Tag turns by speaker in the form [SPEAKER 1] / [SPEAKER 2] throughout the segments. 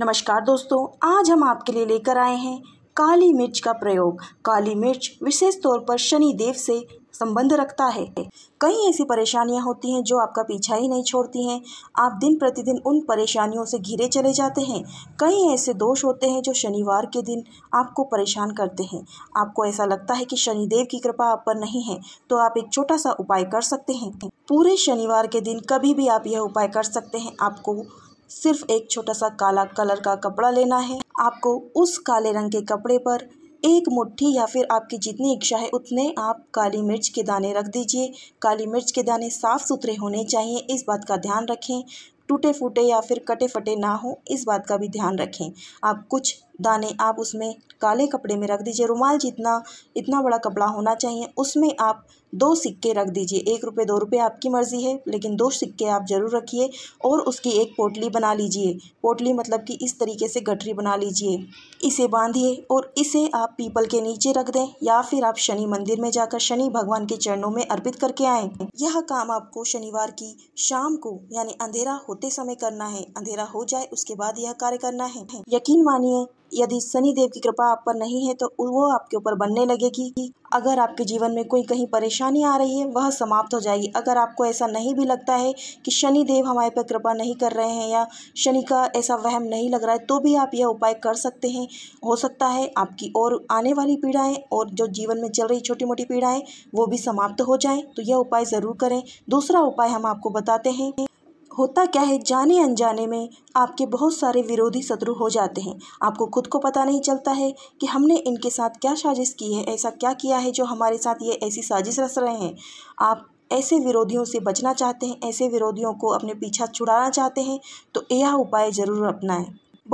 [SPEAKER 1] नमस्कार दोस्तों आज हम आपके लिए लेकर आए हैं काली मिर्च का प्रयोग काली मिर्च विशेष तौर पर शनि देव से संबंध रखता है कई ऐसी परेशानियां होती हैं जो आपका पीछा ही नहीं छोड़ती हैं आप दिन प्रतिदिन उन परेशानियों से घिरे चले जाते हैं कई ऐसे दोष होते हैं जो शनिवार के दिन आपको परेशान करते हैं आपको ऐसा लगता है कि शनिदेव की कृपा आप पर नहीं है तो आप एक छोटा सा उपाय कर सकते हैं पूरे शनिवार के दिन कभी भी आप यह उपाय कर सकते हैं आपको सिर्फ एक छोटा सा काला कलर का कपड़ा लेना है आपको उस काले रंग के कपड़े पर एक मुट्ठी या फिर आपकी जितनी इच्छा है उतने आप काली मिर्च के दाने रख दीजिए काली मिर्च के दाने साफ़ सुथरे होने चाहिए इस बात का ध्यान रखें टूटे फूटे या फिर कटे फटे ना हो इस बात का भी ध्यान रखें आप कुछ दाने आप उसमें काले कपड़े में रख दीजिए रुमाल जितना इतना बड़ा कपड़ा होना चाहिए उसमें आप दो सिक्के रख दीजिए एक रुपये दो रुपये आपकी मर्ज़ी है लेकिन दो सिक्के आप ज़रूर रखिए और उसकी एक पोटली बना लीजिए पोटली मतलब कि इस तरीके से गठरी बना लीजिए इसे बांधिए और इसे आप पीपल के नीचे रख दें या फिर आप शनि मंदिर में जाकर शनि भगवान के चरणों में अर्पित करके आएँ यह काम आपको शनिवार की शाम को यानी अंधेरा होते समय करना है अंधेरा हो जाए उसके बाद यह कार्य करना है यकीन मानिए यदि सनी देव की कृपा आप पर नहीं है तो वो आपके ऊपर बनने लगेगी अगर आपके जीवन में कोई कहीं परेशानी आ रही है वह समाप्त हो जाएगी अगर आपको ऐसा नहीं भी लगता है कि शनि देव हमारे पर कृपा नहीं कर रहे हैं या शनि का ऐसा वहम नहीं लग रहा है तो भी आप यह उपाय कर सकते हैं हो सकता है आपकी और आने वाली पीड़ाएँ और जो जीवन में चल रही छोटी मोटी पीड़ाएँ वो भी समाप्त हो जाएँ तो यह उपाय ज़रूर करें दूसरा उपाय हम आपको बताते हैं होता क्या है जाने अनजाने में आपके बहुत सारे विरोधी शत्रु हो जाते हैं आपको खुद को पता नहीं चलता है कि हमने इनके साथ क्या साजिश की है ऐसा क्या किया है जो हमारे साथ ये ऐसी साजिश रच रहे हैं आप ऐसे विरोधियों से बचना चाहते हैं ऐसे विरोधियों को अपने पीछा छुड़ाना चाहते हैं तो यह उपाय ज़रूर अपनाएं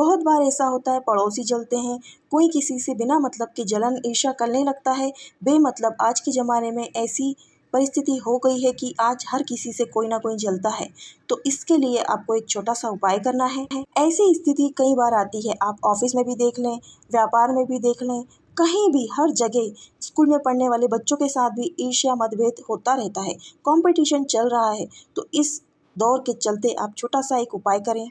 [SPEAKER 1] बहुत बार ऐसा होता है पड़ोसी जलते हैं कोई किसी से बिना मतलब के जलन ईर्षा करने लगता है बेमतलब आज के ज़माने में ऐसी परिस्थिति हो गई है कि आज हर किसी से कोई ना कोई जलता है तो इसके लिए आपको एक छोटा सा उपाय करना है ऐसी स्थिति कई बार आती है आप ऑफिस में भी देख लें व्यापार में भी देख लें कहीं भी हर जगह स्कूल में पढ़ने वाले बच्चों के साथ भी ईर्ष्या मतभेद होता रहता है कॉम्पिटिशन चल रहा है तो इस दौर के चलते आप छोटा सा एक उपाय करें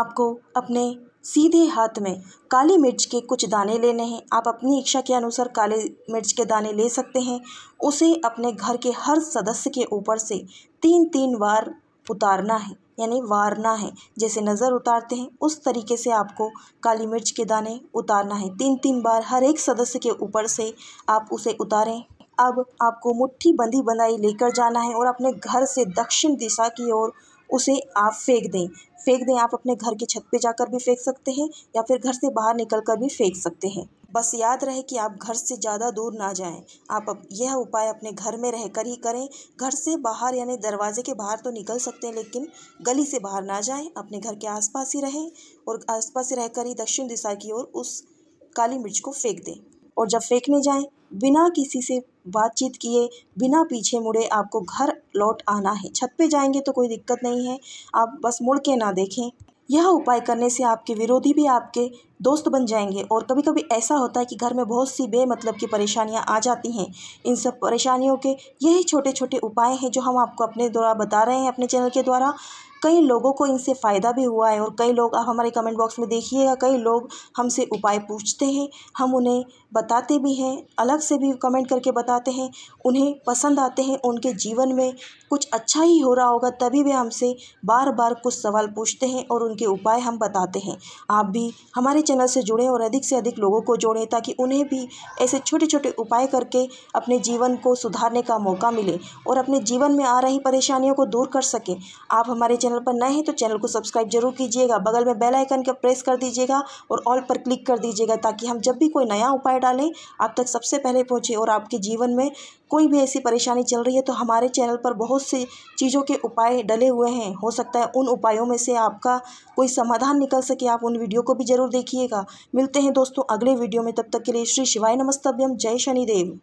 [SPEAKER 1] आपको अपने सीधे हाथ में काली मिर्च के कुछ दाने लेने हैं आप अपनी इच्छा के अनुसार काले मिर्च के दाने ले सकते हैं उसे अपने घर के हर सदस्य के ऊपर से तीन तीन बार उतारना है यानी वारना है जैसे नज़र उतारते हैं उस तरीके से आपको काली मिर्च के दाने उतारना है तीन तीन बार हर एक सदस्य के ऊपर से आप उसे उतारें अब आपको मुट्ठी बंदी बनाई लेकर जाना है और अपने घर से दक्षिण दिशा की ओर उसे आप फेंक दें फेंक दें आप अपने घर की छत पे जाकर भी फेंक सकते हैं या फिर घर से बाहर निकल कर भी फेंक सकते हैं बस याद रहे कि आप घर से ज़्यादा दूर ना जाएं आप यह उपाय अपने घर में रहकर ही करें घर से बाहर यानी दरवाजे के बाहर तो निकल सकते हैं लेकिन गली से बाहर ना जाएं अपने घर के आसपास ही रहें और आसपास ही रहकर ही दक्षिण दिशा की ओर उस काली मिर्च को फेंक दें और जब फेंकने जाएं बिना किसी से बातचीत किए बिना पीछे मुड़े आपको घर लौट आना है छत पे जाएंगे तो कोई दिक्कत नहीं है आप बस मुड़ के ना देखें यह उपाय करने से आपके विरोधी भी आपके दोस्त बन जाएंगे और कभी कभी ऐसा होता है कि घर में बहुत सी बेमतलब की परेशानियां आ जाती हैं इन सब परेशानियों के यही छोटे छोटे उपाय हैं जो हम आपको अपने द्वारा बता रहे हैं अपने चैनल के द्वारा कई लोगों को इनसे फ़ायदा भी हुआ है और कई लोग आप हमारे कमेंट बॉक्स में देखिएगा कई लोग हमसे उपाय पूछते हैं हम उन्हें बताते भी हैं अलग से भी कमेंट करके बताते हैं उन्हें पसंद आते हैं उनके जीवन में कुछ अच्छा ही हो रहा होगा तभी वे हमसे बार बार कुछ सवाल पूछते हैं और उनके उपाय हम बताते हैं आप भी हमारे चैनल से जुड़ें और अधिक से अधिक लोगों को जोड़ें ताकि उन्हें भी ऐसे छोटे छोटे उपाय करके अपने जीवन को सुधारने का मौका मिले और अपने जीवन में आ रही परेशानियों को दूर कर सकें आप हमारे चैनल पर नए हैं तो चैनल को सब्सक्राइब जरूर कीजिएगा बगल में बेल आइकन का प्रेस कर दीजिएगा और ऑल पर क्लिक कर दीजिएगा ताकि हम जब भी कोई नया उपाय डालें आप तक सबसे पहले पहुँचे और आपके जीवन में कोई भी ऐसी परेशानी चल रही है तो हमारे चैनल पर बहुत सी चीज़ों के उपाय डले हुए हैं हो सकता है उन उपायों में से आपका कोई समाधान निकल सके आप उन वीडियो को भी ज़रूर देखिएगा मिलते हैं दोस्तों अगले वीडियो में तब तक के लिए श्री शिवाय नमस्तभ्यम जय शनिदेव